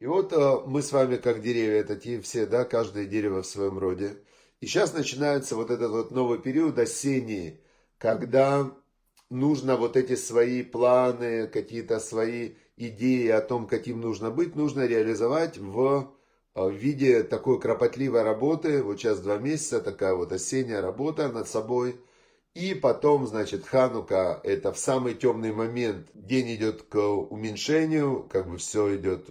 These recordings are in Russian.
И вот э, мы с вами как деревья такие все, да, каждое дерево в своем роде. И сейчас начинается вот этот вот новый период осенний, когда нужно вот эти свои планы, какие-то свои идеи о том, каким нужно быть, нужно реализовать в, в э, виде такой кропотливой работы. Вот сейчас два месяца такая вот осенняя работа над собой. И потом, значит, Ханука, это в самый темный момент. День идет к уменьшению, как бы все идет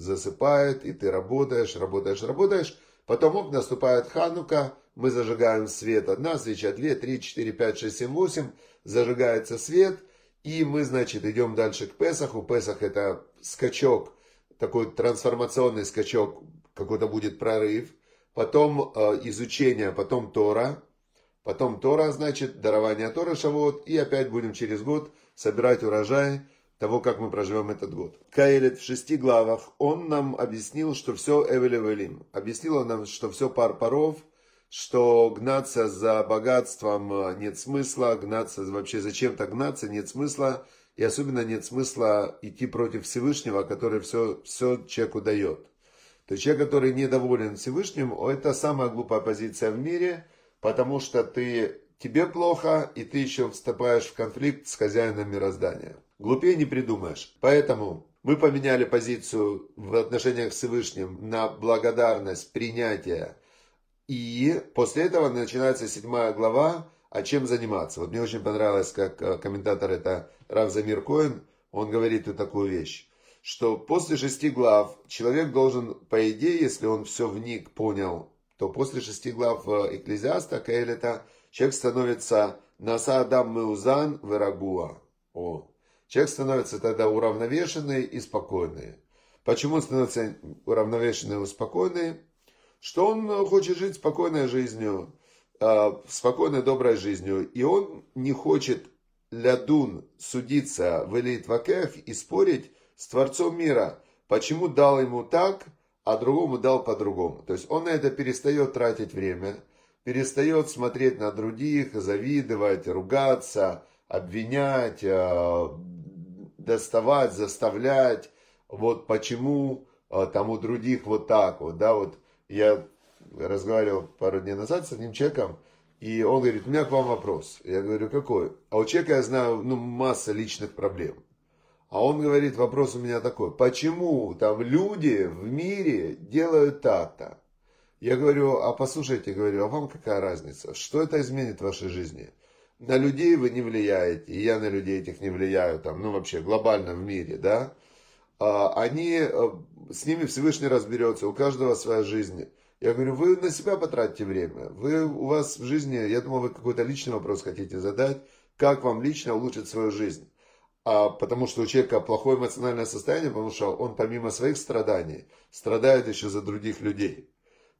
засыпает, и ты работаешь, работаешь, работаешь. Потом наступает Ханука, мы зажигаем свет. Одна свеча, две, три, четыре, пять, шесть, семь, восемь. Зажигается свет, и мы, значит, идем дальше к Песаху. Песах это скачок, такой трансформационный скачок, какой-то будет прорыв. Потом э, изучение, потом Тора. Потом Тора, значит, дарование Тора Шавот. И опять будем через год собирать урожай того, как мы проживем этот год. Каэлет в шести главах, он нам объяснил, что все Эвелевелим. Объяснил он нам, что все пар паров, что гнаться за богатством э, нет смысла, гнаться вообще зачем то гнаться нет смысла, и особенно нет смысла идти против Всевышнего, который все, все человеку дает. То есть человек, который недоволен Всевышним, это самая глупая позиция в мире, потому что ты Тебе плохо, и ты еще вступаешь в конфликт с хозяином мироздания. Глупее не придумаешь. Поэтому мы поменяли позицию в отношениях с Всевышним на благодарность, принятие. И после этого начинается седьмая глава, о «А чем заниматься. Вот мне очень понравилось, как э, комментатор это Равзамир Замир Коэн, он говорит вот такую вещь что после шести глав человек должен, по идее, если он все вник, понял то после шести глав э, Экклезиаста Каэлита человек становится насадам Адам Меузан Верагуа». О, человек становится тогда уравновешенный и спокойный. Почему он становится уравновешенный и спокойный? Что он э, хочет жить спокойной жизнью, э, спокойной доброй жизнью. И он не хочет лядун судиться в элитвакех и спорить с Творцом мира, почему дал ему так – а другому дал по-другому. То есть он на это перестает тратить время, перестает смотреть на других, завидовать, ругаться, обвинять, э, доставать, заставлять. Вот почему э, там у других вот так вот, да, вот я разговаривал пару дней назад с одним человеком, и он говорит, у меня к вам вопрос. Я говорю, какой? А у человека, я знаю, ну, масса личных проблем. А он говорит, вопрос у меня такой, почему там люди в мире делают так-то? Я говорю, а послушайте, говорю, а вам какая разница? Что это изменит в вашей жизни? На людей вы не влияете, и я на людей этих не влияю, там, ну вообще глобально в мире, да? А они, э, с ними Всевышний разберется, у каждого своя жизнь. Я говорю, вы на себя потратите время. Вы, у вас в жизни, я думаю, вы какой-то личный вопрос хотите задать, как вам лично улучшить свою жизнь а потому что у человека плохое эмоциональное состояние, потому что он помимо своих страданий, страдает еще за других людей.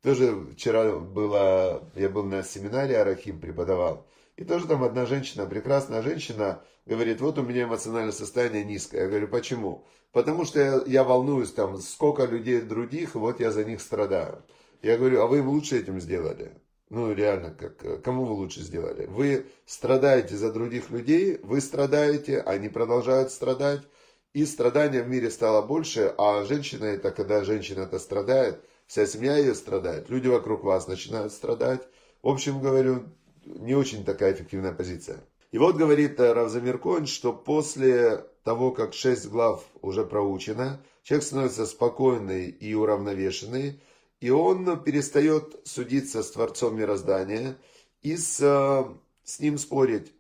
Тоже вчера было, я был на семинаре, Арахим преподавал, и тоже там одна женщина, прекрасная женщина, говорит, вот у меня эмоциональное состояние низкое. Я говорю, почему? Потому что я, я волнуюсь там, сколько людей других, вот я за них страдаю. Я говорю, а вы им лучше этим сделали. Ну, реально, как, э, кому вы лучше сделали? Вы страдаете за других людей, вы страдаете, они продолжают страдать. И страдания в мире стало больше, а женщина это, когда женщина то страдает, вся семья ее страдает, люди вокруг вас начинают страдать. В общем, говорю, не очень такая эффективная позиция. И вот говорит э, Равзамир Коин, что после того, как шесть глав уже проучено, человек становится спокойный и уравновешенный, и он перестает судиться с Творцом Мироздания и с, э, с ним спорить.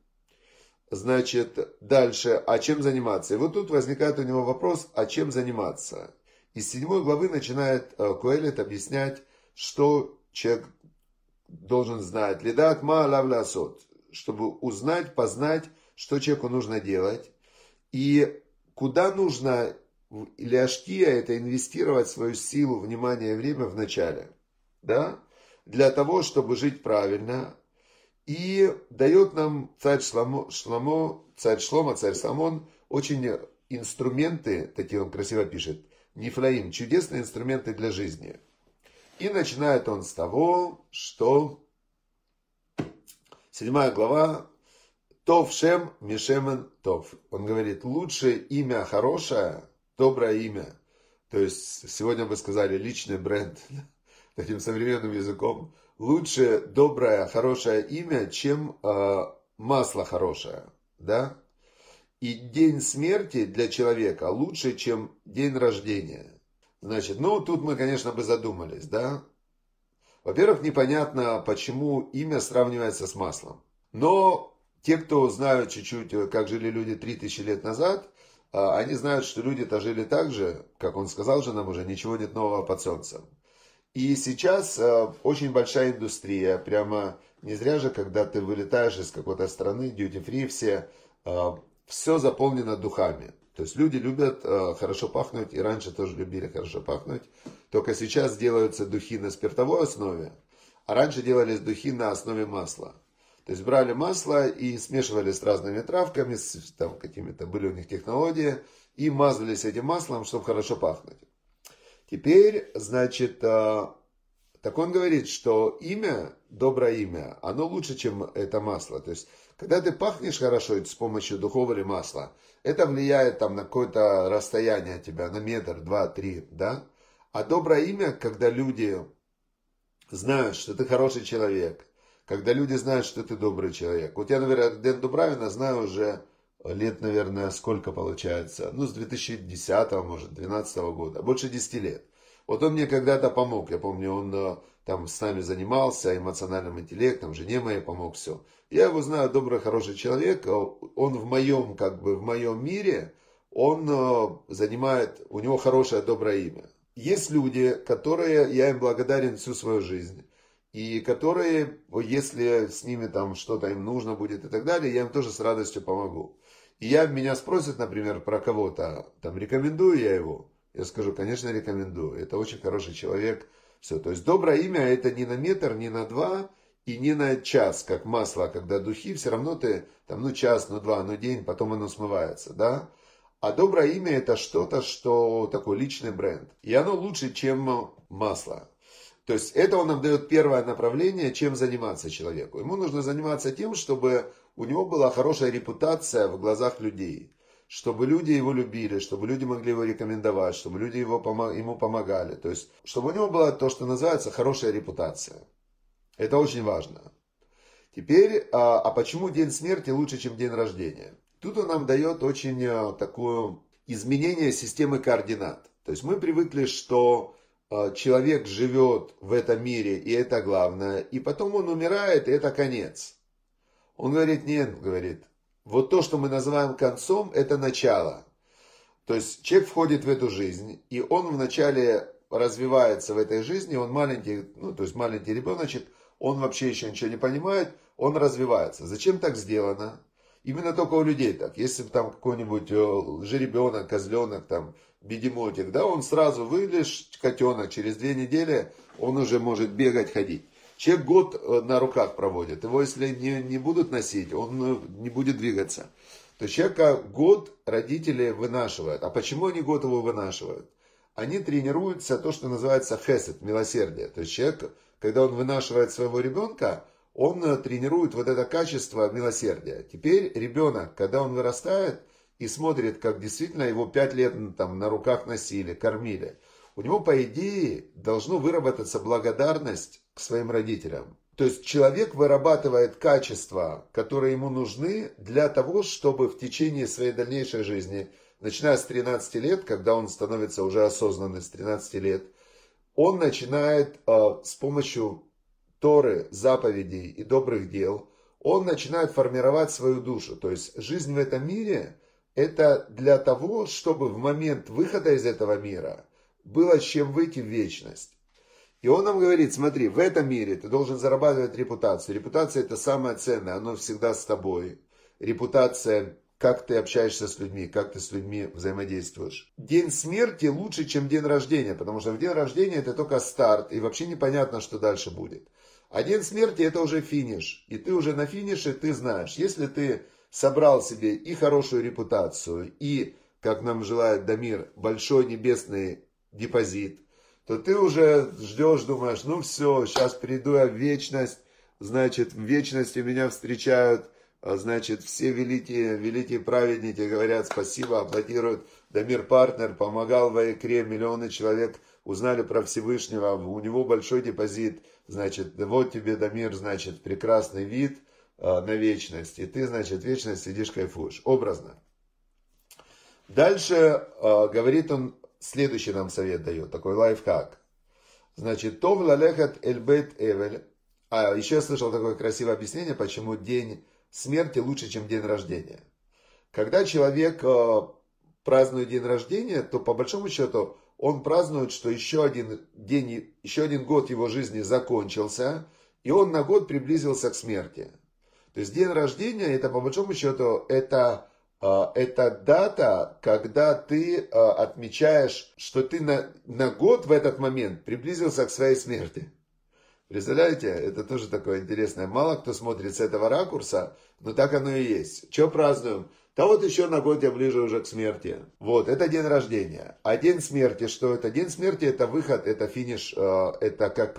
Значит, дальше, а чем заниматься? И вот тут возникает у него вопрос, а чем заниматься? Из седьмой главы начинает э, Куэлит объяснять, что человек должен знать. Лидат ма лавлясот. Чтобы узнать, познать, что человеку нужно делать. И куда нужно или ашкия а – это инвестировать свою силу, внимание и время в начале. Да? Для того, чтобы жить правильно. И дает нам царь Шламо, Шламо царь Шлома, царь Самон, очень инструменты, такие он красиво пишет, нефлаим чудесные инструменты для жизни. И начинает он с того, что седьмая глава Тов Шем Мишемен Тов. Он говорит, лучшее имя хорошее доброе имя. То есть сегодня бы сказали личный бренд таким современным языком. Лучше доброе, хорошее имя, чем э, масло хорошее, да? И день смерти для человека лучше, чем день рождения. Значит, ну тут мы, конечно, бы задумались, да? Во-первых, непонятно, почему имя сравнивается с маслом. Но те, кто знают чуть-чуть, как жили люди 3000 лет назад, а, они знают, что люди-то жили так же, как он сказал же нам уже, ничего нет нового под солнцем. И сейчас а, очень большая индустрия, прямо не зря же, когда ты вылетаешь из какой-то страны, дьюти-фри все, а, все заполнено духами. То есть люди любят э, хорошо пахнуть, и раньше тоже любили хорошо пахнуть. Только сейчас делаются духи на спиртовой основе, а раньше делались духи на основе масла. То есть брали масло и смешивали с разными травками, с, там какими-то были у них технологии, и мазались этим маслом, чтобы хорошо пахнуть. Теперь, значит, а, так он говорит, что имя, доброе имя, оно лучше, чем это масло. То есть, когда ты пахнешь хорошо с помощью духов или масла, это влияет там на какое-то расстояние от тебя, на метр, два, три, да? А доброе имя, когда люди знают, что ты хороший человек, когда люди знают, что ты добрый человек. Вот я, наверное, Дэн Дубравина знаю уже лет, наверное, сколько получается? Ну, с 2010, может, 2012 года. Больше 10 лет. Вот он мне когда-то помог. Я помню, он э, там с нами занимался эмоциональным интеллектом, жене моей помог, все. Я его знаю, добрый, хороший человек. Э, он в моем, как бы, в моем мире, он э, занимает, у него хорошее, доброе имя. Есть люди, которые, я им благодарен всю свою жизнь и которые, если с ними там что-то им нужно будет и так далее, я им тоже с радостью помогу. И я, меня спросят, например, про кого-то, там, рекомендую я его? Я скажу, конечно, рекомендую. Это очень хороший человек. Все. То есть доброе имя это не на метр, не на два и не на час, как масло, а когда духи, все равно ты там, ну, час, ну, два, ну, день, потом оно смывается, да? А доброе имя это что-то, что такой личный бренд. И оно лучше, чем масло. То есть это он нам дает первое направление, чем заниматься человеку. Ему нужно заниматься тем, чтобы у него была хорошая репутация в глазах людей. Чтобы люди его любили, чтобы люди могли его рекомендовать, чтобы люди его, ему помогали. То есть, чтобы у него была то, что называется хорошая репутация. Это очень важно. Теперь, а, а почему день смерти лучше, чем день рождения? Тут он нам дает очень а, такое изменение системы координат. То есть мы привыкли, что а, человек живет в этом мире, и это главное, и потом он умирает, и это конец. Он говорит, нет, говорит, вот то, что мы называем концом, это начало. То есть человек входит в эту жизнь, и он вначале развивается в этой жизни, он маленький, ну, то есть маленький ребеночек, он вообще еще ничего не понимает, он развивается. Зачем так сделано? Именно только у людей так. Если там какой-нибудь э, жеребенок, козленок, там, бегемотик, да, он сразу вылезешь, котенок, через две недели он уже может бегать, ходить. Человек год э, на руках проводит, его если не, не будут носить, он э, не будет двигаться. То есть человека год родители вынашивают. А почему они год его вынашивают? Они тренируются то, что называется хесед, милосердие. То есть человек, когда он вынашивает своего ребенка, он э, тренирует вот это качество милосердия. Теперь ребенок, когда он вырастает, и смотрит, как действительно его пять лет там, на руках носили, кормили. У него, по идее, должно выработаться благодарность к своим родителям. То есть человек вырабатывает качества, которые ему нужны для того, чтобы в течение своей дальнейшей жизни, начиная с 13 лет, когда он становится уже осознанным с 13 лет, он начинает э, с помощью Торы, заповедей и добрых дел, он начинает формировать свою душу. То есть жизнь в этом мире – это для того, чтобы в момент выхода из этого мира было с чем выйти в вечность. И он нам говорит, смотри, в этом мире ты должен зарабатывать репутацию. Репутация – это самое ценное, оно всегда с тобой. Репутация как ты общаешься с людьми, как ты с людьми взаимодействуешь. День смерти лучше, чем день рождения, потому что в день рождения это только старт, и вообще непонятно, что дальше будет. А день смерти это уже финиш, и ты уже на финише, ты знаешь, если ты собрал себе и хорошую репутацию, и, как нам желает Дамир, большой небесный депозит, то ты уже ждешь, думаешь, ну все, сейчас приду я в вечность, значит, в вечности меня встречают, а значит, все великие, великие праведники говорят спасибо, аплодируют. Дамир Партнер помогал в Айкре, миллионы человек узнали про Всевышнего, у него большой депозит, значит, вот тебе, Дамир, значит, прекрасный вид – Э, на вечность. И ты, значит, вечность сидишь, кайфуешь. Образно. Дальше э, говорит он, следующий нам совет дает, такой лайфхак. Значит, то Тов лалехат бет эвель. А, еще я слышал такое красивое объяснение, почему день смерти лучше, чем день рождения. Когда человек э, празднует день рождения, то по большому счету он празднует, что еще один день, еще один год его жизни закончился, и он на год приблизился к смерти. То есть день рождения, это по большому счету, это, а, это дата, когда ты а, отмечаешь, что ты на, на год в этот момент приблизился к своей смерти. Представляете, это тоже такое интересное. Мало кто смотрит с этого ракурса, но так оно и есть. Что празднуем? Да вот еще на год я ближе уже к смерти. Вот, это день рождения. А день смерти, что это? День смерти это выход, это финиш, а, это как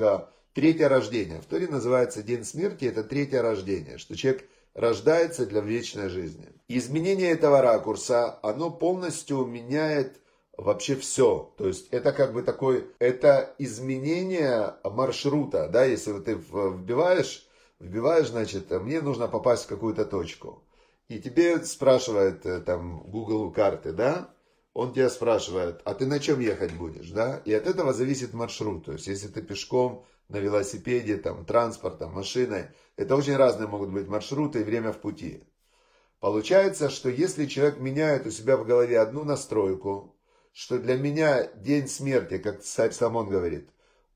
Третье рождение. В Торе называется день смерти, это третье рождение, что человек рождается для вечной жизни. Изменение этого ракурса, оно полностью меняет вообще все. То есть это как бы такой, это изменение маршрута, да, если ты вбиваешь, вбиваешь, значит, мне нужно попасть в какую-то точку. И тебе спрашивает э, там Google карты, да, он тебя спрашивает, а ты на чем ехать будешь, да? И от этого зависит маршрут. То есть, если ты пешком на велосипеде, там, транспортом, машиной. Это очень разные могут быть маршруты и время в пути. Получается, что если человек меняет у себя в голове одну настройку, что для меня день смерти, как царь Самон говорит,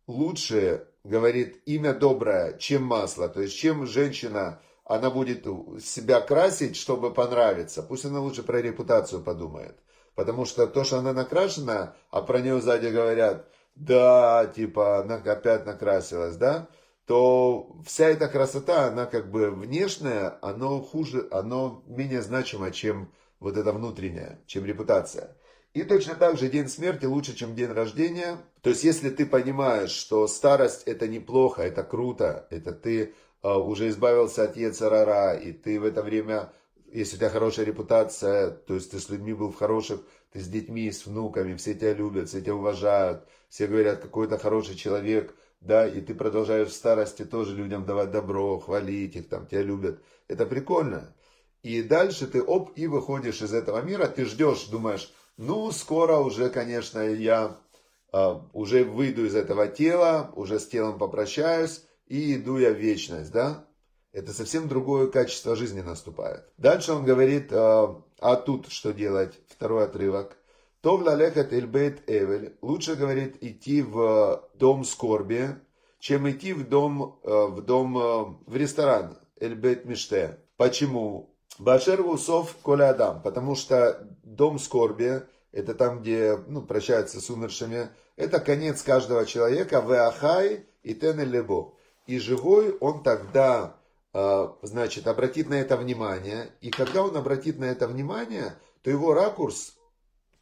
лучше, говорит, имя доброе, чем масло. То есть, чем женщина, она будет себя красить, чтобы понравиться. Пусть она лучше про репутацию подумает. Потому что то, что она накрашена, а про нее сзади говорят, да, типа, она опять накрасилась, да, то вся эта красота, она как бы внешняя, она хуже, она менее значима, чем вот эта внутренняя, чем репутация. И точно так же день смерти лучше, чем день рождения. То есть, если ты понимаешь, что старость это неплохо, это круто, это ты э, уже избавился от Ецарара, и ты в это время, если у тебя хорошая репутация, то есть ты с людьми был в хороших, ты с детьми, с внуками, все тебя любят, все тебя уважают, все говорят, какой то хороший человек, да, и ты продолжаешь в старости тоже людям давать добро, хвалить их, там, тебя любят. Это прикольно. И дальше ты, оп, и выходишь из этого мира, ты ждешь, думаешь, ну, скоро уже, конечно, я э, уже выйду из этого тела, уже с телом попрощаюсь, и иду я в вечность, да? Это совсем другое качество жизни наступает. Дальше он говорит, э, а тут что делать? Второй отрывок – Тов лалекат эль бейт эвель. Лучше, говорит, идти в э, дом скорби, чем идти в дом, э, в дом, э, в ресторан эль бейт миште. Почему? Башер гусов коля адам. Потому что дом скорби, это там, где ну, прощаются с умершими, это конец каждого человека. В ахай и тен лебо. И живой он тогда, значит, обратит на это внимание. И когда он обратит на это внимание, то его ракурс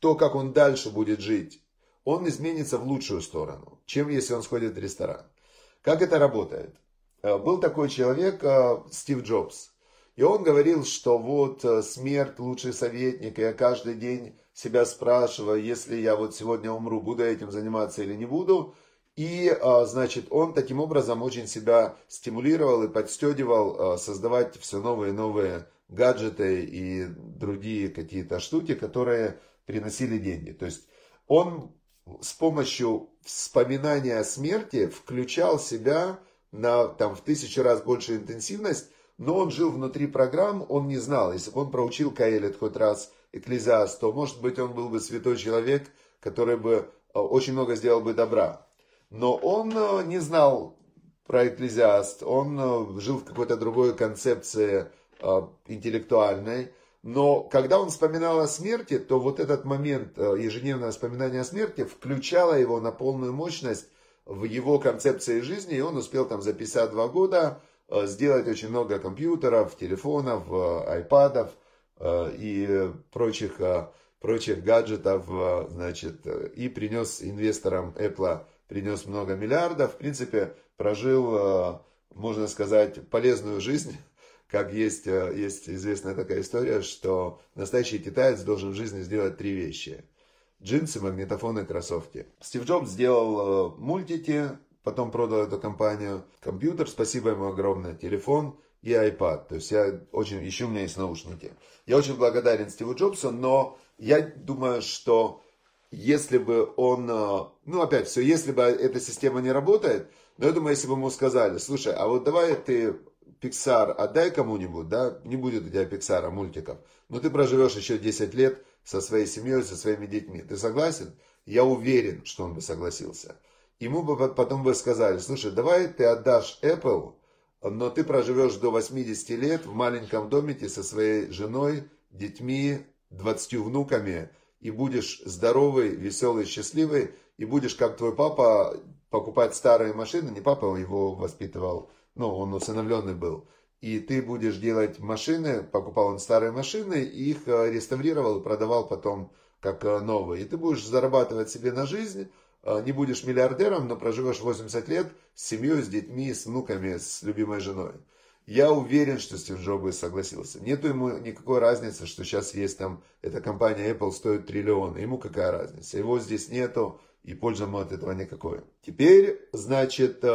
то, как он дальше будет жить, он изменится в лучшую сторону, чем если он сходит в ресторан. Как это работает? Э, был такой человек, э, Стив Джобс, и он говорил, что вот э, смерть лучший советник, и я каждый день себя спрашиваю, если я вот сегодня умру, буду этим заниматься или не буду. И, значит, он таким образом очень себя стимулировал и подстегивал создавать все новые и новые гаджеты и другие какие-то штуки, которые приносили деньги. То есть он с помощью вспоминания о смерти включал себя на там, в тысячу раз больше интенсивность, но он жил внутри программ, он не знал. Если бы он проучил Каэлит хоть раз Экклезиаст, то, может быть, он был бы святой человек, который бы э, очень много сделал бы добра. Но он э, не знал про Экклезиаст, он э, жил в какой-то другой концепции интеллектуальной, но когда он вспоминал о смерти, то вот этот момент э, ежедневного вспоминания о смерти включало его на полную мощность в его концепции жизни, и он успел там за 52 года э, сделать очень много компьютеров, телефонов, э, айпадов и прочих, прочих гаджетов, значит, и принес инвесторам Apple, принес много миллиардов, в принципе, прожил, можно сказать, полезную жизнь как есть, э, есть известная такая история, что настоящий китаец должен в жизни сделать три вещи. Джинсы, магнитофоны и кроссовки. Стив Джобс сделал э, мультики, потом продал эту компанию. Компьютер, спасибо ему огромное, телефон и iPad. То есть я очень, еще у меня есть наушники. Я очень благодарен Стиву Джобсу, но я думаю, что если бы он, э, ну опять все, если бы эта система не работает, но я думаю, если бы ему сказали, слушай, а вот давай ты Pixar отдай кому-нибудь, да, не будет у тебя Pixar мультиков, но ты проживешь еще 10 лет со своей семьей, со своими детьми. Ты согласен? Я уверен, что он бы согласился. Ему бы потом бы сказали, слушай, давай ты отдашь Apple, но ты проживешь до 80 лет в маленьком домике со своей женой, детьми, 20 внуками, и будешь здоровый, веселый, счастливый, и будешь, как твой папа, покупать старые машины. Не папа его воспитывал, ну, он усыновленный был, и ты будешь делать машины, покупал он старые машины, их э, реставрировал и продавал потом как э, новые. И ты будешь зарабатывать себе на жизнь, э, не будешь миллиардером, но проживешь 80 лет с семьей, с детьми, с внуками, с любимой женой. Я уверен, что Стив Джобс согласился. Нету ему никакой разницы, что сейчас есть там, эта компания Apple стоит триллион. Ему какая разница? Его здесь нету, и пользы ему от этого никакой. Теперь, значит,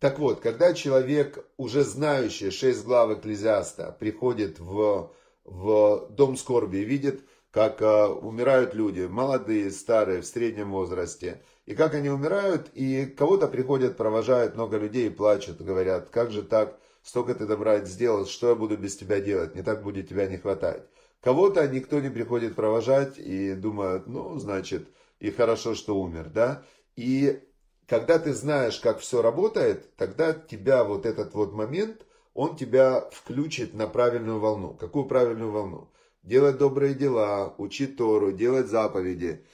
так вот, когда человек, уже знающий шесть глав Экклезиаста, приходит в, в дом скорби и видит, как э, умирают люди, молодые, старые, в среднем возрасте, и как они умирают, и кого-то приходят, провожают много людей и плачут, говорят, как же так, столько ты добра сделал, что я буду без тебя делать, не так будет тебя не хватать. Кого-то никто не приходит провожать и думают, ну, значит, и хорошо, что умер, да? И когда ты знаешь, как все работает, тогда тебя вот этот вот момент, он тебя включит на правильную волну. Какую правильную волну? Делать добрые дела, учить Тору, делать заповеди.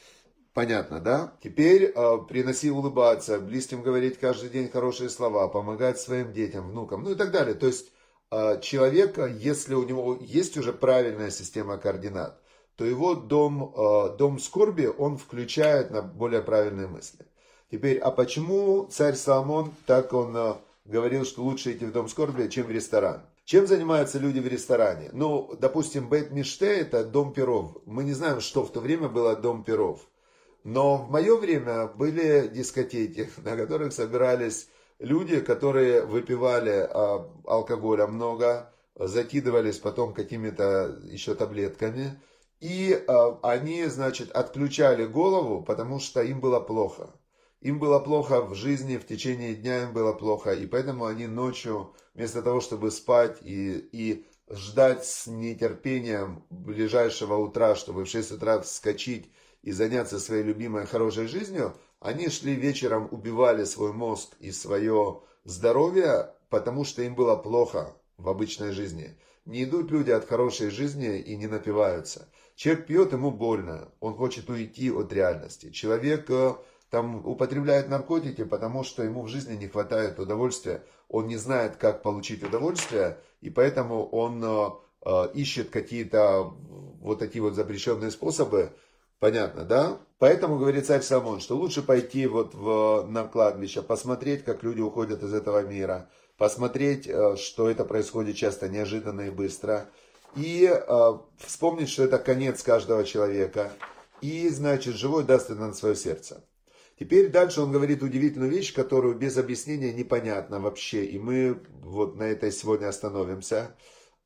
Понятно, да? Теперь э, приноси улыбаться, близким говорить каждый день хорошие слова, помогать своим детям, внукам, ну и так далее. То есть э, человека, если у него есть уже правильная система координат, то его дом, э, дом скорби, он включает на более правильные мысли. Теперь, а почему царь Соломон, так он э, говорил, что лучше идти в дом скорби, чем в ресторан? Чем занимаются люди в ресторане? Ну, допустим, Бет Миште – это дом перов. Мы не знаем, что в то время было дом перов. Но в мое время были дискотеки, на которых собирались люди, которые выпивали э, алкоголя много, закидывались потом какими-то еще таблетками. И э, они, значит, отключали голову, потому что им было плохо. Им было плохо в жизни, в течение дня им было плохо, и поэтому они ночью, вместо того, чтобы спать и, и ждать с нетерпением ближайшего утра, чтобы в 6 утра вскочить и заняться своей любимой хорошей жизнью, они шли вечером, убивали свой мозг и свое здоровье, потому что им было плохо в обычной жизни. Не идут люди от хорошей жизни и не напиваются. Человек пьет, ему больно, он хочет уйти от реальности. Человек э, там употребляет наркотики, потому что ему в жизни не хватает удовольствия. Он не знает, как получить удовольствие, и поэтому он э, э ищет какие-то вот такие вот запрещенные способы. Понятно, да? Поэтому говорит царь Соломон, что лучше пойти вот в, на кладбище, посмотреть, как люди уходят из этого мира, посмотреть, э, что это происходит часто неожиданно и быстро, и э, вспомнить, что это конец каждого человека, и, значит, живой даст это на свое сердце. Теперь дальше он говорит удивительную вещь, которую без объяснения непонятно вообще. И мы вот на этой сегодня остановимся.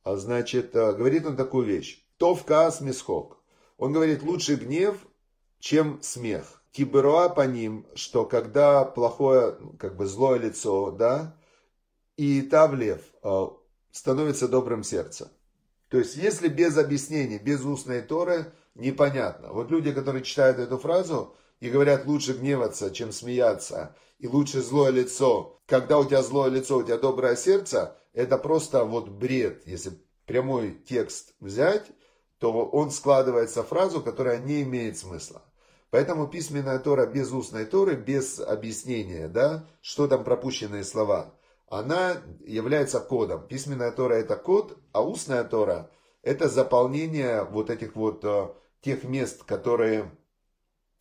А значит, а, говорит он такую вещь. Товка смесхок. Он говорит, лучше гнев, чем смех. Киберуа по ним, что когда плохое, как бы злое лицо, да, и тавлев а, становится добрым сердцем. То есть, если без объяснений, без устной Торы, непонятно. Вот люди, которые читают эту фразу, и говорят, лучше гневаться, чем смеяться. И лучше злое лицо. Когда у тебя злое лицо, у тебя доброе сердце, это просто вот бред. Если прямой текст взять, то он складывается в фразу, которая не имеет смысла. Поэтому письменная Тора без устной Торы, без объяснения, да, что там пропущенные слова, она является кодом. Письменная Тора это код, а устная Тора это заполнение вот этих вот э, тех мест, которые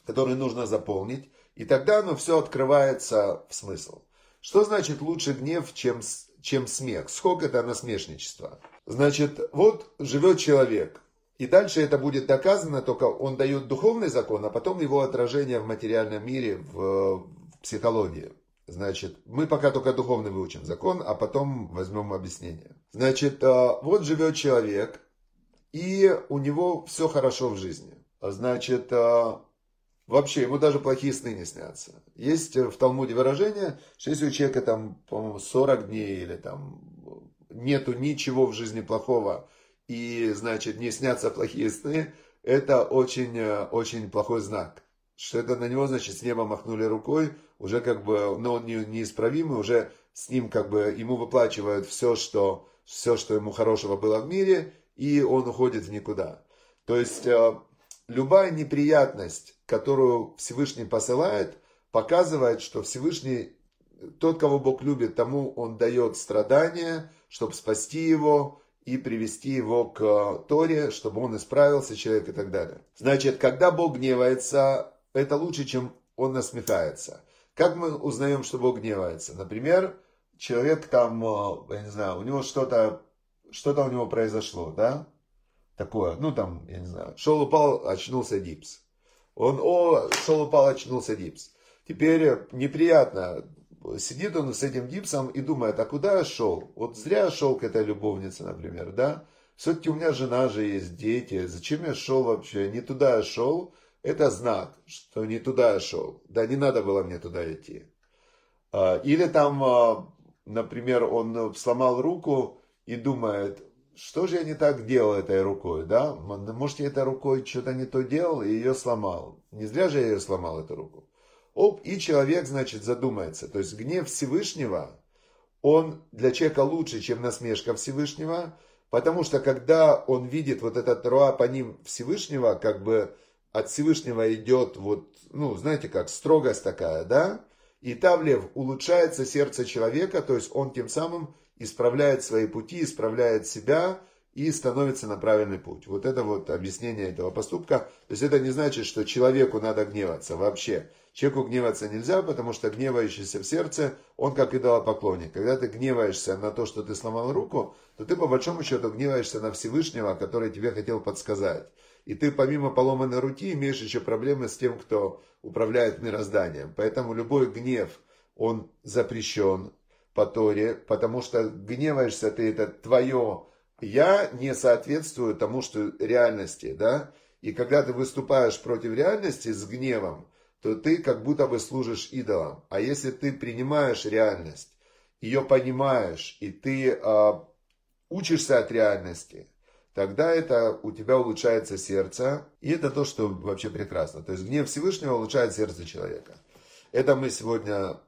который нужно заполнить, и тогда оно все открывается в смысл. Что значит лучше гнев, чем, чем смех? Сколько это насмешничество. Значит, вот живет человек, и дальше это будет доказано, только он дает духовный закон, а потом его отражение в материальном мире, в, в психологии. Значит, мы пока только духовный выучим закон, а потом возьмем объяснение. Значит, э, вот живет человек, и у него все хорошо в жизни. Значит, э, Вообще, ему даже плохие сны не снятся. Есть э, в Талмуде выражение, что если у человека там, по-моему, 40 дней или там нету ничего в жизни плохого, и, значит, не снятся плохие сны, это очень-очень э, плохой знак. Что это на него, значит, с неба махнули рукой, уже как бы, но он неисправимый, уже с ним как бы ему выплачивают все, что, все, что ему хорошего было в мире, и он уходит в никуда. То есть э, любая неприятность, которую Всевышний посылает, показывает, что Всевышний, тот, кого Бог любит, тому Он дает страдания, чтобы спасти его и привести его к э, Торе, чтобы он исправился, человек и так далее. Значит, когда Бог гневается, это лучше, чем он насмехается. Как мы узнаем, что Бог гневается? Например, человек там, э, я не знаю, у него что-то, что-то у него произошло, да? Такое, ну там, я не знаю, шел, упал, очнулся гипс. Он, о, шалупал, очнулся гипс. Теперь неприятно. Сидит он с этим гипсом и думает, а куда я шел? Вот зря я шел к этой любовнице, например, да? Все-таки у меня жена же есть, дети. Зачем я шел вообще? Не туда я шел. Это знак, что не туда я шел. Да не надо было мне туда идти. А, или там, а, например, он сломал руку и думает, что же я не так делал этой рукой, да? Может, я этой рукой что-то не то делал и ее сломал. Не зря же я ее сломал, эту руку. Оп, и человек, значит, задумается. То есть гнев Всевышнего, он для человека лучше, чем насмешка Всевышнего, потому что когда он видит вот этот руа по ним Всевышнего, как бы от Всевышнего идет вот, ну, знаете как, строгость такая, да? И Тавлев улучшается сердце человека, то есть он тем самым исправляет свои пути, исправляет себя и становится на правильный путь. Вот это вот объяснение этого поступка. То есть это не значит, что человеку надо гневаться вообще. Человеку гневаться нельзя, потому что гневающийся в сердце, он как идолопоклонник. Когда ты гневаешься на то, что ты сломал руку, то ты по большому счету гневаешься на Всевышнего, который тебе хотел подсказать. И ты помимо поломанной руки имеешь еще проблемы с тем, кто управляет мирозданием. Поэтому любой гнев, он запрещен, по Торе, потому что гневаешься ты, это твое «я» не соответствует тому, что реальности, да? И когда ты выступаешь против реальности с гневом, то ты как будто бы служишь идолам. А если ты принимаешь реальность, ее понимаешь, и ты э, учишься от реальности, тогда это у тебя улучшается сердце, и это то, что вообще прекрасно. То есть гнев Всевышнего улучшает сердце человека. Это мы сегодня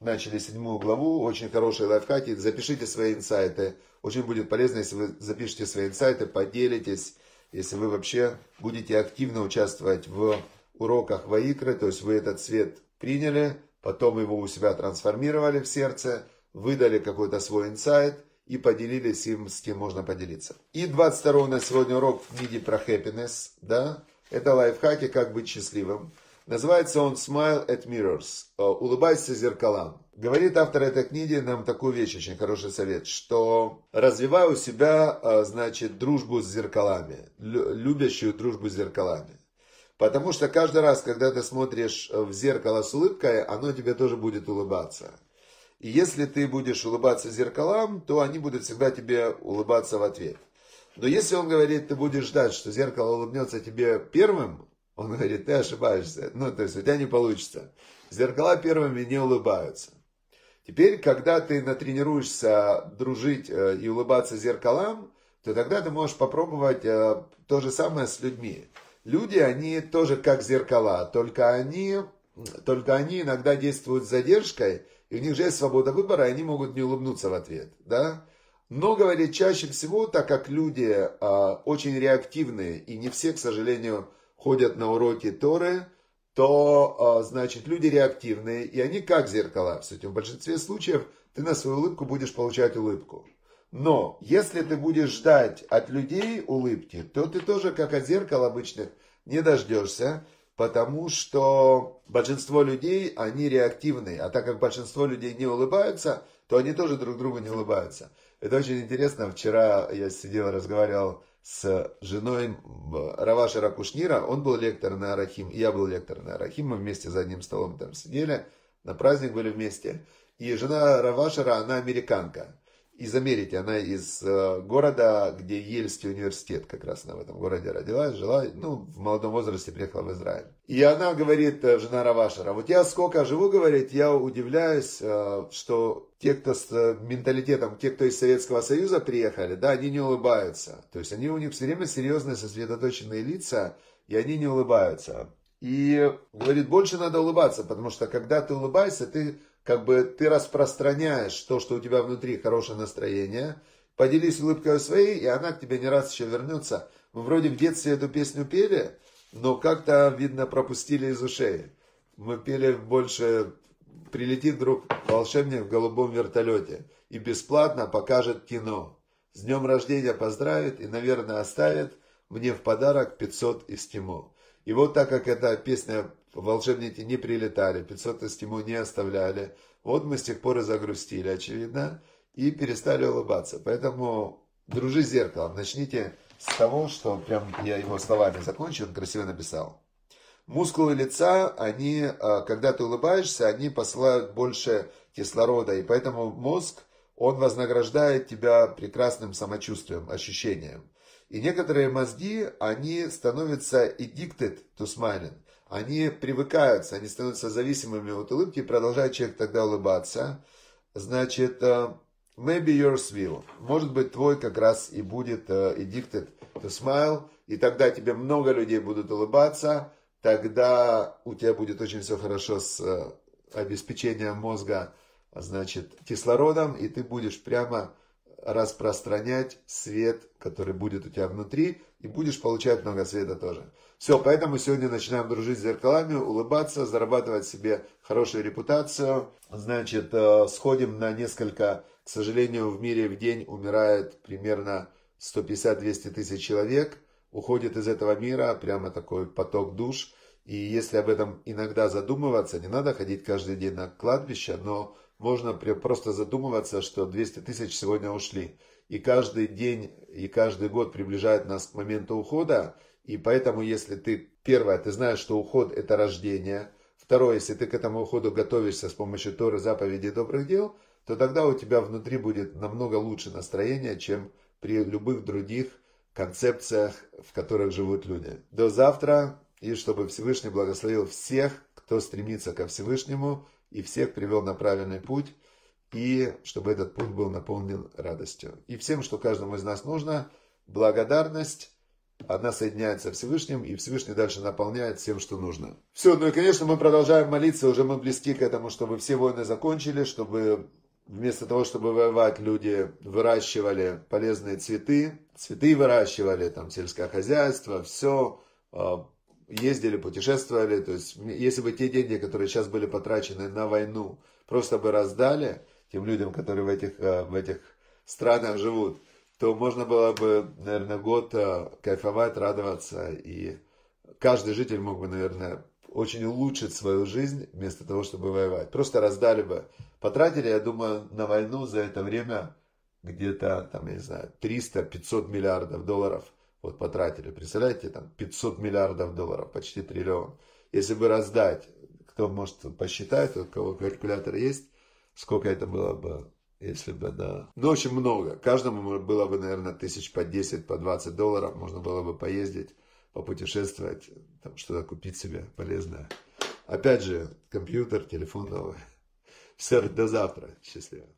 начали седьмую главу. Очень хорошие лайфхаки. Запишите свои инсайты. Очень будет полезно, если вы запишете свои инсайты, поделитесь. Если вы вообще будете активно участвовать в уроках Ваикры, то есть вы этот свет приняли, потом его у себя трансформировали в сердце, выдали какой-то свой инсайт и поделились им, с кем можно поделиться. И 22 на сегодня урок в виде про happiness, да, это лайфхаки, как быть счастливым. Называется он «Smile at Mirrors» э, – «Улыбайся зеркалам». Говорит автор этой книги нам такую вещь, очень хороший совет, что развивай у себя, э, значит, дружбу с зеркалами, любящую дружбу с зеркалами. Потому что каждый раз, когда ты смотришь в зеркало с улыбкой, оно тебе тоже будет улыбаться. И если ты будешь улыбаться зеркалам, то они будут всегда тебе улыбаться в ответ. Но если он говорит, ты будешь ждать, что зеркало улыбнется тебе первым, он говорит, ты ошибаешься. Ну, то есть у тебя не получится. Зеркала первыми не улыбаются. Теперь, когда ты натренируешься дружить э, и улыбаться зеркалам, то тогда ты можешь попробовать э, то же самое с людьми. Люди, они тоже как зеркала, только они, только они иногда действуют с задержкой, и у них же есть свобода выбора, и они могут не улыбнуться в ответ, да? Но, говорит, чаще всего, так как люди э, очень реактивные, и не все, к сожалению, ходят на уроки Торы, то, а, значит, люди реактивные, и они как зеркало. С в большинстве случаев ты на свою улыбку будешь получать улыбку. Но если ты будешь ждать от людей улыбки, то ты тоже, как от зеркал обычных, не дождешься, потому что большинство людей, они реактивные. А так как большинство людей не улыбаются, то они тоже друг другу не улыбаются. Это очень интересно. Вчера я сидел, разговаривал с женой Раваша Ракушнира. Он был лектор на Арахим, я был лектор на Арахим. Мы вместе за одним столом там сидели, на праздник были вместе. И жена Равашера, она американка. И Америки, она из э, города, где Ельский университет как раз на в этом городе родилась, жила, ну, в молодом возрасте приехала в Израиль. И она говорит, э, жена Равашера, вот я сколько живу, говорит, я удивляюсь, э, что те, кто с менталитетом, те, кто из Советского Союза приехали, да, они не улыбаются. То есть они у них все время серьезные, сосредоточенные лица, и они не улыбаются. И говорит, больше надо улыбаться, потому что когда ты улыбаешься, ты как бы ты распространяешь то, что у тебя внутри хорошее настроение, поделись улыбкой своей, и она к тебе не раз еще вернется. Мы вроде в детстве эту песню пели, но как-то, видно, пропустили из ушей. Мы пели больше «Прилетит друг волшебник в голубом вертолете» и бесплатно покажет кино. С днем рождения поздравит и, наверное, оставит мне в подарок 500 эскимо. И вот так как эта песня Волшебники не прилетали, 500 ему не оставляли. Вот мы с тех пор и загрустили, очевидно, и перестали улыбаться. Поэтому, дружи с зеркалом, начните с того, что прям я его словами закончу, он красиво написал. Мускулы лица, они, а, когда ты улыбаешься, они посылают больше кислорода, и поэтому мозг, он вознаграждает тебя прекрасным самочувствием, ощущением. И некоторые мозги, они становятся addicted to smiling они привыкают, они становятся зависимыми от улыбки, продолжает человек тогда улыбаться. Значит, э, maybe yours will. Может быть, твой как раз и будет э, addicted to smile, и тогда тебе много людей будут улыбаться, тогда у тебя будет очень все хорошо с э, обеспечением мозга, значит, кислородом, и ты будешь прямо распространять свет, который будет у тебя внутри, и будешь получать много света тоже. Все, поэтому сегодня начинаем дружить с зеркалами, улыбаться, зарабатывать себе хорошую репутацию. Значит, э, сходим на несколько, к сожалению, в мире в день умирает примерно 150-200 тысяч человек, уходит из этого мира, прямо такой поток душ. И если об этом иногда задумываться, не надо ходить каждый день на кладбище, но можно просто задумываться, что 200 тысяч сегодня ушли. И каждый день и каждый год приближает нас к моменту ухода. И поэтому, если ты, первое, ты знаешь, что уход – это рождение. Второе, если ты к этому уходу готовишься с помощью Торы, заповедей, добрых дел, то тогда у тебя внутри будет намного лучше настроение, чем при любых других концепциях, в которых живут люди. До завтра, и чтобы Всевышний благословил всех, кто стремится ко Всевышнему, и всех привел на правильный путь, и чтобы этот путь был наполнен радостью. И всем, что каждому из нас нужно, благодарность, она соединяется Всевышним, и Всевышний дальше наполняет всем, что нужно. Все, ну и, конечно, мы продолжаем молиться, уже мы близки к этому, чтобы все войны закончили, чтобы вместо того, чтобы воевать, люди выращивали полезные цветы, цветы выращивали, там, сельское хозяйство, все, а, ездили, путешествовали. То есть, если бы те деньги, которые сейчас были потрачены на войну, просто бы раздали тем людям, которые в этих, э, в этих странах живут, то можно было бы, наверное, год э, кайфовать, радоваться. И каждый житель мог бы, наверное, очень улучшить свою жизнь вместо того, чтобы воевать. Просто раздали бы. Потратили, я думаю, на войну за это время где-то, там, я не знаю, 300-500 миллиардов долларов – вот потратили. Представляете, там 500 миллиардов долларов, почти триллион. Если бы раздать, кто может посчитать, у кого калькулятор есть, сколько это было бы, если бы, да. Ну, очень много. Каждому было бы, наверное, тысяч по 10, по 20 долларов. Можно было бы поездить, попутешествовать, там что-то купить себе полезное. Опять же, компьютер, телефон новый. Все, до завтра. Счастливо.